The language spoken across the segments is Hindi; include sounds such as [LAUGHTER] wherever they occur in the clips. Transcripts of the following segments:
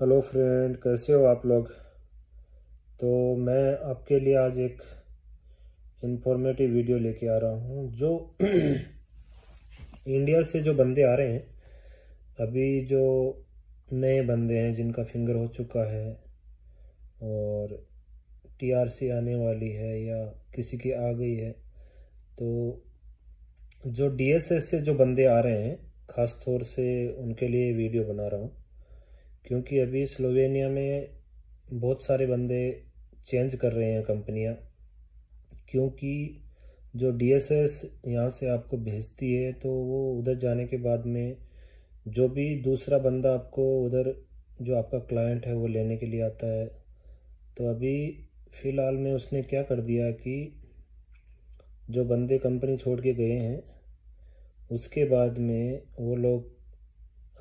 हेलो फ्रेंड कैसे हो आप लोग तो मैं आपके लिए आज एक इन्फॉर्मेटिव वीडियो लेके आ रहा हूँ जो इंडिया [CLEARS THROAT] से जो बंदे आ रहे हैं अभी जो नए बंदे हैं जिनका फिंगर हो चुका है और टीआरसी आने वाली है या किसी की आ गई है तो जो डीएसएस से जो बंदे आ रहे हैं ख़ास तौर से उनके लिए वीडियो बना रहा हूँ क्योंकि अभी स्लोवेनिया में बहुत सारे बंदे चेंज कर रहे हैं कंपनियां क्योंकि जो डीएसएस यहाँ से आपको भेजती है तो वो उधर जाने के बाद में जो भी दूसरा बंदा आपको उधर जो आपका क्लाइंट है वो लेने के लिए आता है तो अभी फ़िलहाल में उसने क्या कर दिया कि जो बंदे कंपनी छोड़ के गए हैं उसके बाद में वो लोग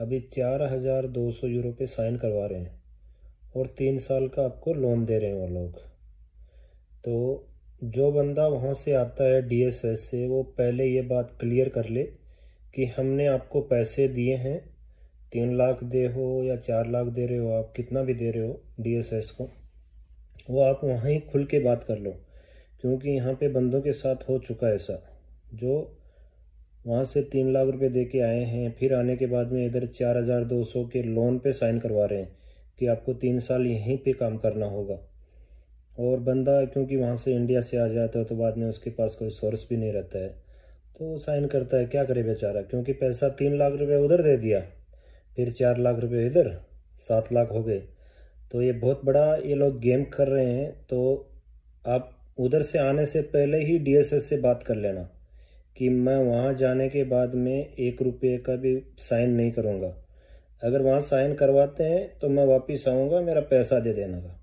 अभी चार हज़ार दो सौ यूरो पे साइन करवा रहे हैं और तीन साल का आपको लोन दे रहे हैं वो लोग तो जो बंदा वहाँ से आता है डीएसएस से वो पहले ये बात क्लियर कर ले कि हमने आपको पैसे दिए हैं तीन लाख दे हो या चार लाख दे रहे हो आप कितना भी दे रहे हो डीएसएस को वो आप वहाँ ही खुल के बात कर लो क्योंकि यहाँ पे बंदों के साथ हो चुका है ऐसा जो वहाँ से तीन लाख रुपए दे के आए हैं फिर आने के बाद में इधर चार हज़ार दो सौ के लोन पे साइन करवा रहे हैं कि आपको तीन साल यहीं पे काम करना होगा और बंदा क्योंकि वहाँ से इंडिया से आ जाता है तो बाद में उसके पास कोई सोर्स भी नहीं रहता है तो साइन करता है क्या करे बेचारा क्योंकि पैसा तीन लाख रुपये उधर दे दिया फिर चार लाख रुपये इधर सात लाख हो गए तो ये बहुत बड़ा ये लोग गेम कर रहे हैं तो आप उधर से आने से पहले ही डीएसएस से बात कर लेना कि मैं वहाँ जाने के बाद में एक रुपये का भी साइन नहीं करूँगा अगर वहाँ साइन करवाते हैं तो मैं वापस आऊँगा मेरा पैसा दे देना का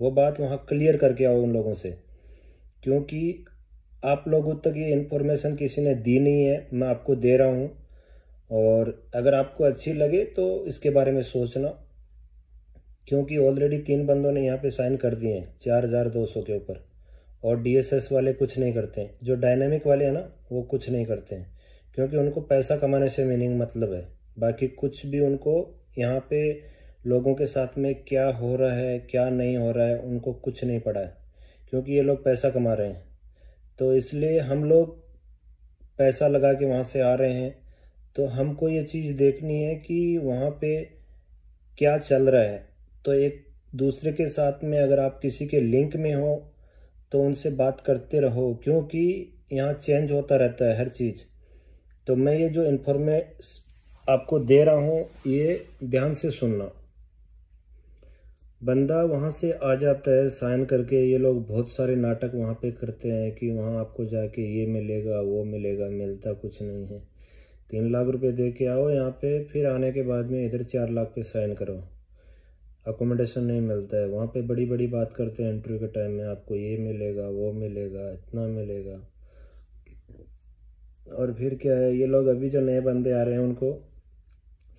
वो बात वहाँ क्लियर करके आओ उन लोगों से क्योंकि आप लोगों तक ये इन्फॉर्मेशन किसी ने दी नहीं है मैं आपको दे रहा हूँ और अगर आपको अच्छी लगे तो इसके बारे में सोचना क्योंकि ऑलरेडी तीन बंदों ने यहाँ पे साइन कर दिए हैं चार हज़ार दो सौ के ऊपर और डीएसएस वाले कुछ नहीं करते हैं जो डायनेमिक वाले हैं ना वो कुछ नहीं करते हैं क्योंकि उनको पैसा कमाने से मीनिंग मतलब है बाकी कुछ भी उनको यहाँ पे लोगों के साथ में क्या हो रहा है क्या नहीं हो रहा है उनको कुछ नहीं पड़ा है क्योंकि ये लोग पैसा कमा रहे हैं तो इसलिए हम लोग पैसा लगा के वहाँ से आ रहे हैं तो हमको ये चीज़ देखनी है कि वहाँ पे क्या चल रहा है तो एक दूसरे के साथ में अगर आप किसी के लिंक में हो तो उनसे बात करते रहो क्योंकि यहाँ चेंज होता रहता है हर चीज़ तो मैं ये जो इन्फॉर्मे आपको दे रहा हूँ ये ध्यान से सुनना बंदा वहाँ से आ जाता है साइन करके ये लोग बहुत सारे नाटक वहाँ पे करते हैं कि वहाँ आपको जाके ये मिलेगा वो मिलेगा मिलता कुछ नहीं है तीन लाख रुपए दे के आओ यहाँ पे फिर आने के बाद में इधर चार लाख पे साइन करो अकोमोडेशन नहीं मिलता है वहाँ पे बड़ी बड़ी बात करते हैं इंटरव्यू के टाइम में आपको ये मिलेगा वो मिलेगा इतना मिलेगा और फिर क्या है ये लोग अभी जो नए बंदे आ रहे हैं उनको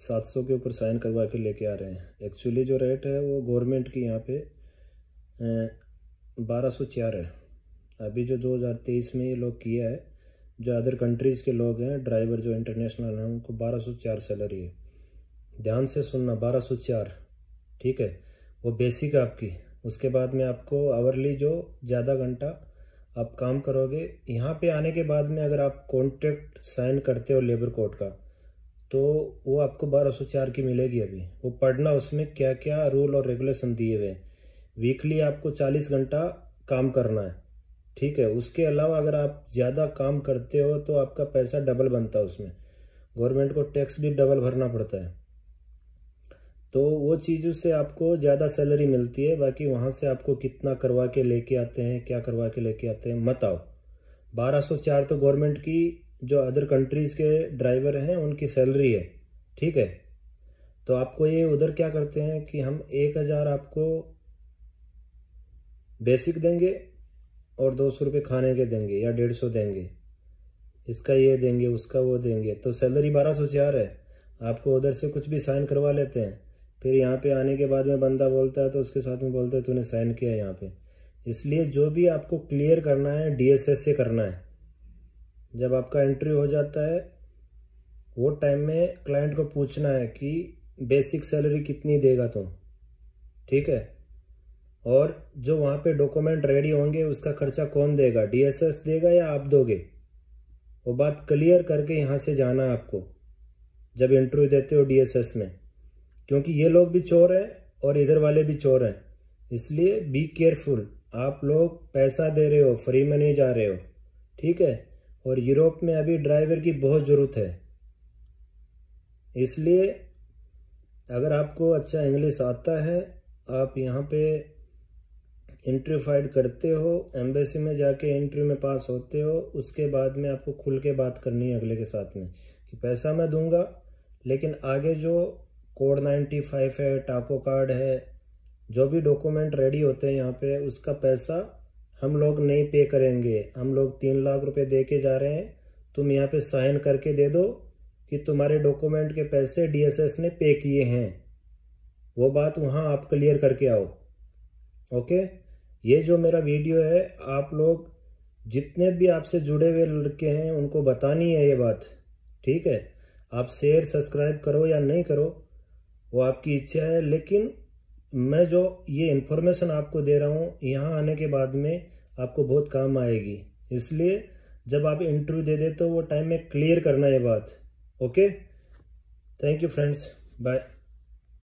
700 के ऊपर साइन करवा के लेके आ रहे हैं एक्चुअली जो रेट है वो गवर्नमेंट की यहाँ पे बारह सौ चार है अभी जो 2023 में ये लोग किया है जो अदर कंट्रीज़ के लोग हैं ड्राइवर जो इंटरनेशनल हैं उनको बारह सौ चार सैलरी है ध्यान से सुनना बारह सौ चार ठीक है वो बेसिक आपकी उसके बाद में आपको आवरली जो ज़्यादा घंटा आप काम करोगे यहाँ पे आने के बाद में अगर आप कॉन्ट्रैक्ट साइन करते हो लेबर कोड का तो वो आपको बारह सौ चार की मिलेगी अभी वो पढ़ना उसमें क्या क्या रूल और रेगुलेशन दिए हुए हैं वीकली आपको चालीस घंटा काम करना है ठीक है उसके अलावा अगर आप ज़्यादा काम करते हो तो आपका पैसा डबल बनता है उसमें गवर्नमेंट को टैक्स भी डबल भरना पड़ता है तो वो चीज़ों से आपको ज़्यादा सैलरी मिलती है बाकी वहाँ से आपको कितना करवा के लेके आते हैं क्या करवा के लेके आते हैं मत आओ 1204 तो गवर्नमेंट की जो अदर कंट्रीज़ के ड्राइवर हैं उनकी सैलरी है ठीक है तो आपको ये उधर क्या करते हैं कि हम एक हज़ार आपको बेसिक देंगे और दो सौ रुपये खाने के देंगे या डेढ़ सौ देंगे इसका ये देंगे उसका वो देंगे तो सैलरी बारह सौ चार है आपको उधर से कुछ भी साइन करवा लेते हैं फिर यहाँ पे आने के बाद में बंदा बोलता है तो उसके साथ में बोलता है तूने साइन किया है यहाँ पे इसलिए जो भी आपको क्लियर करना है डीएसएस से करना है जब आपका एंट्री हो जाता है वो टाइम में क्लाइंट को पूछना है कि बेसिक सैलरी कितनी देगा तुम ठीक है और जो वहाँ पे डॉक्यूमेंट रेडी होंगे उसका खर्चा कौन देगा डीएसएस देगा या आप दोगे वो बात क्लियर करके यहाँ से जाना है आपको जब इंटरव्यू देते हो डीएसएस में क्योंकि ये लोग भी चोर हैं और इधर वाले भी चोर हैं इसलिए बी केयरफुल आप लोग पैसा दे रहे हो फ्री में नहीं जा रहे हो ठीक है और यूरोप में अभी ड्राइवर की बहुत ज़रूरत है इसलिए अगर आपको अच्छा इंग्लिश आता है आप यहाँ पे इंट्री फाइड करते हो एम्बेसी में जाके इंट्री में पास होते हो उसके बाद में आपको खुल के बात करनी है अगले के साथ में कि पैसा मैं दूंगा लेकिन आगे जो कोड नाइन्टी फाइव है टाको कार्ड है जो भी डॉक्यूमेंट रेडी होते हैं यहाँ पे उसका पैसा हम लोग नहीं पे करेंगे हम लोग तीन लाख रुपए दे के जा रहे हैं तुम यहाँ पे साइन करके दे दो कि तुम्हारे डॉक्यूमेंट के पैसे डीएसएस ने पे किए हैं वो बात वहाँ आप क्लियर करके आओ ओके ये जो मेरा वीडियो है आप लोग जितने भी आपसे जुड़े हुए लड़के हैं उनको बतानी है ये बात ठीक है आप शेयर सब्सक्राइब करो या नहीं करो वो आपकी इच्छा है लेकिन मैं जो ये इन्फॉर्मेशन आपको दे रहा हूँ यहाँ आने के बाद में आपको बहुत काम आएगी इसलिए जब आप इंटरव्यू दे दे तो वो टाइम में क्लियर करना ये बात okay thank you friends bye